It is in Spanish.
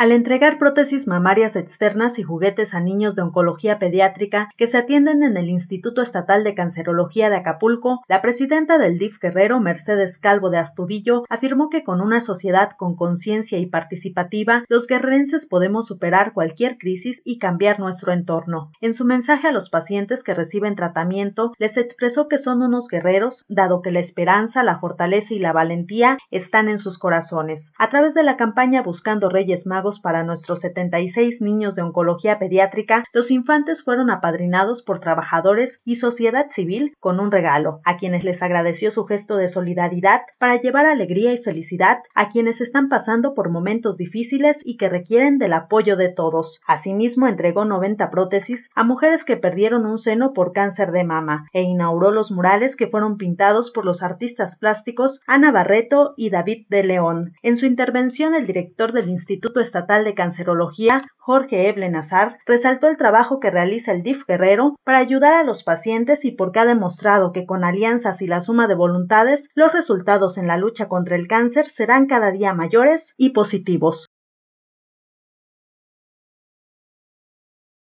Al entregar prótesis mamarias externas y juguetes a niños de oncología pediátrica que se atienden en el Instituto Estatal de Cancerología de Acapulco, la presidenta del DIF Guerrero, Mercedes Calvo de Astudillo, afirmó que con una sociedad con conciencia y participativa, los guerrerenses podemos superar cualquier crisis y cambiar nuestro entorno. En su mensaje a los pacientes que reciben tratamiento, les expresó que son unos guerreros, dado que la esperanza, la fortaleza y la valentía están en sus corazones. A través de la campaña Buscando Reyes Magos, para nuestros 76 niños de oncología pediátrica, los infantes fueron apadrinados por trabajadores y sociedad civil con un regalo, a quienes les agradeció su gesto de solidaridad para llevar alegría y felicidad a quienes están pasando por momentos difíciles y que requieren del apoyo de todos. Asimismo, entregó 90 prótesis a mujeres que perdieron un seno por cáncer de mama e inauguró los murales que fueron pintados por los artistas plásticos Ana Barreto y David de León. En su intervención, el director del Instituto de Cancerología, Jorge Eble Nazar, resaltó el trabajo que realiza el DIF Guerrero para ayudar a los pacientes y porque ha demostrado que con alianzas y la suma de voluntades, los resultados en la lucha contra el cáncer serán cada día mayores y positivos.